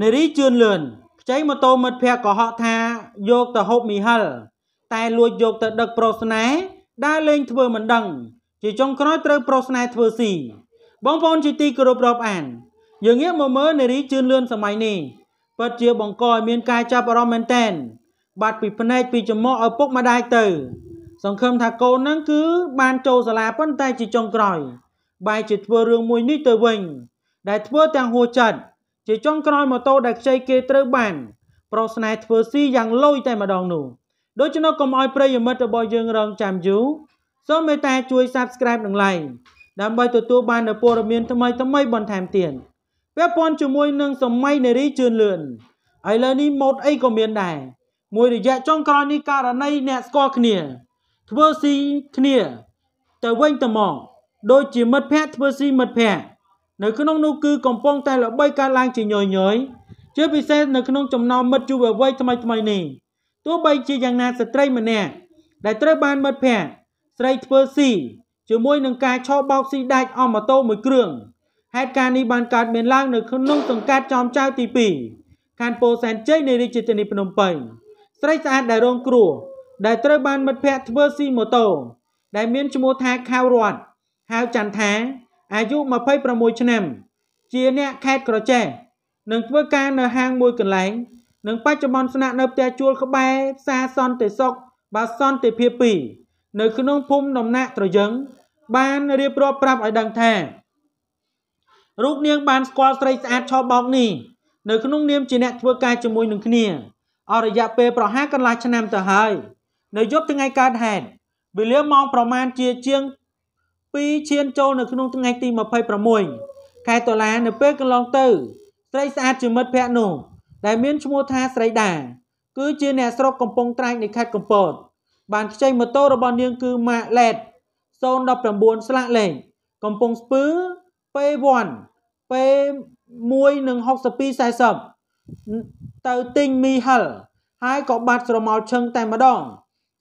នារីជឿនលឿនខ្ចីម៉ូតូមិត្តភក្តិក៏ហក់ថាយកទៅហូបមីហិលតែលួចយកទៅដឹកប្រុសស្នេហ៍ដើរលេងធ្វើមិនដឹង ជាចុងក្រោយត្រូវប្រុសស្នេហ៍ធ្វើស៊ីបងប្អូនជាទីគោរពរាប់អានយើងងាកមកមើលនារីជឿនលឿនសម័យនេះពិតជាបង្កឲ្យមានការចាប់អារម្មណ៍មែនតែនបាត់ពីភ្នែកពីចំមកឪពុកម្ដាយទៅ សង្ឃឹមថាកូននឹងគឺបានចូលសាលាប៉ុន្តែជាចុងក្រោយបែរជាធ្វើរឿងមួយនេះទៅវិញ ដែលធ្វើទាំងហួចចិត្តជាចុងក្រោយម៉ូតូដែលខ្ចីគេត្រូវបាន ប្រុសស្នេហ៍ធ្វើស៊ីយ៉ាងលុយតែម្ដងនោះដូច្នោះកុំឲ្យប្រិយមិត្តរបស់យើងរងចាំយូរសូមមេត្តាជួយ Subscribe និង Like ដើម្បីទទួលបាននូវព័ត៌មានថ្មីថ្មីបន្ថែមទៀតពាក់ព័ន្ធជាមួយនឹងសម័យនារីជឿនលឿនឥឡូវនេះម៉ូដអីក៏មានដែរមួយរយៈចុងក្រោយនេះករណីអ្នកស្គាល់គ្នាធ្វើស៊ីគ្នា ទៅវិញទៅមកដូចជាមិត្តភ័ក្តិធ្វើស៊ីមិត្តភ័ក្តិនៅក្នុងនោះគឺកំពុងតែល្បីកើតឡើងជាញយញយជាពិសេសនៅក្នុងចំណោមមិត្តយុវវ័យថ្មីថ្មីនេះទោះបីជាយ៉ាងណាស្ត្រីម្នាក់ដែលត្រូវបានមិត្តភ័ក្តិស្រីធ្វើស៊ីជាមួយនឹងការឆោបោកស៊ីដាច់អមម៉ូតូមួយគ្រឿងហេតុការណ៍នេះបានកើតមានឡើងនៅក្នុងសង្កាត់ចោមចៅទី2ខណ្ឌពោធិ៍សែនជ័យនៃរាជធានីភ្នំពេញស្រីស្អាតដែលរងគ្រោះដែលត្រូវបានមិត្តភ័ក្តិធ្វើស៊ីម៉ូតូដែលមានឈ្មោះថាខាវរតហៅចន្ទថាអាយុ26ឆ្នាំជាអ្នកខេត្តក្រចេះនឹងធ្វើការ នៅហាងមួយកន្លែងនិងបច្ចុប្បន្នស្នាក់នៅផ្ទះជួល ក្បែរផ្សារសន្តិសុខបាសន្តិភាព2នៅក្នុងភូមិដំណាក់ត្រយឹងបានរៀបរាប់ប្រាប់ឲ្យដឹងថារូបនាងបានស្គាល់ស្រីស្អាតឆោបបោកនេះនៅក្នុងនាមជាអ្នកធ្វើការជាមួយនឹងគ្នា អររយៈពេលប្រហែលកន្លះឆ្នាំទៅហើយនៅយប់ថ្ងៃកើតហេតុវេលាម៉ោងប្រមាណជាជាង2ឈានចូលនៅក្នុងថ្ងៃទី26ខែតុលា នៅពេលកន្លងទៅស្រីស្អាតជាមិត្តភក្តិនោះដែលមានឈ្មោះថាស្រីដាគឺជាអ្នកស្រុកកំពង់ត្រាចនៃខេត្តកំពត បានខ្ចីម៉ូតូរបស់នាង គឺ Mark Let 019ស្លាកលេខកំពង់ស្ពឺ P1 P1 និង6240ទៅទិញមីហិលហើយក៏បាត់ស្រមោលឈឹងតែម្ដង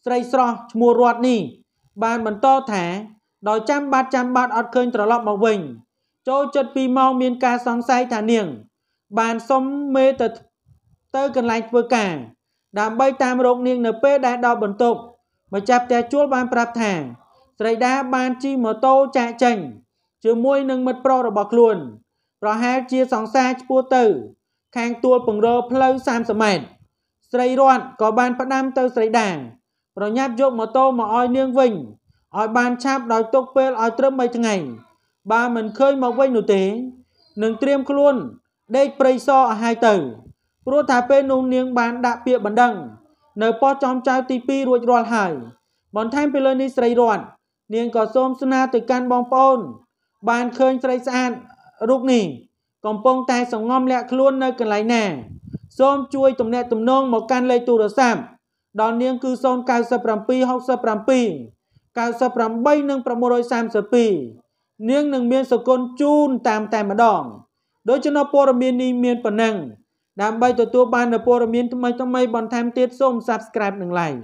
ស្រីស្រស់ឈ្មោះរតនេះ បានបន្តថាដោយចាំបាត់ចាំបាត់អត់ឃើញត្រឡប់មកវិញចូលចិត្តពីម៉ោងមានការសង្ស័យថានាង បានសុំមេទៅទៅកន្លែងធ្វើការដើម្បីតាមរកនាងនៅពេលដែលដល់បន្ទប់ម្ចាស់ផ្ទះជួលបានប្រាប់ថាស្រីដាបានជិះម៉ូតូចាកចេញជាមួយនឹងមិត្តប្រុសរបស់ខ្លួន ប្រហែលជាសង្សារឆ្ពោះទៅ ខាងទួលពង្រផ្លូវ30ម៉ែត្រស្រីរតក៏បានផ្ដាំទៅស្រីដាប្រញាប់យកម៉ូតូមកឲ្យនាងវិញឲ្យបានឆាប់ដោយទុកពេលឲ្យត្រឹម3ថ្ងៃបើមិនឃើញមកវិញនោះទេនឹងត្រៀមខ្លួនដេកព្រៃសឲ្យហើយទៅព្រោះថាពេលនោះនាង បានដាក់ពាក្យបណ្ដឹង នៅប៉ុស្តិ៍ចំចៅទី2រួចរាល់ហើយ បន្ថែមពីលើនេះស្រីរតនាងក៏សូមស្នើទៅកាន់បងប្អូន បានឃើញស្រីស្អាតរូបនេះកំពុងតែសងំលាក់ខ្លួននៅកន្លែងណា សូមជួយទំនាក់ទំនងមកកាន់លេខទូរស័ព្ទដល់នាង គឺ097 67 98និង932នាងនឹងមានសគុណជូនតាមតែម្ដងដូច្នោះព័ត៌មាននេះមានប៉ុណ្ណឹងដើម្បីទទួលបាននូវព័ត៌មានថ្មីៗបន្ថែមទៀតសូម Subscribe និង Like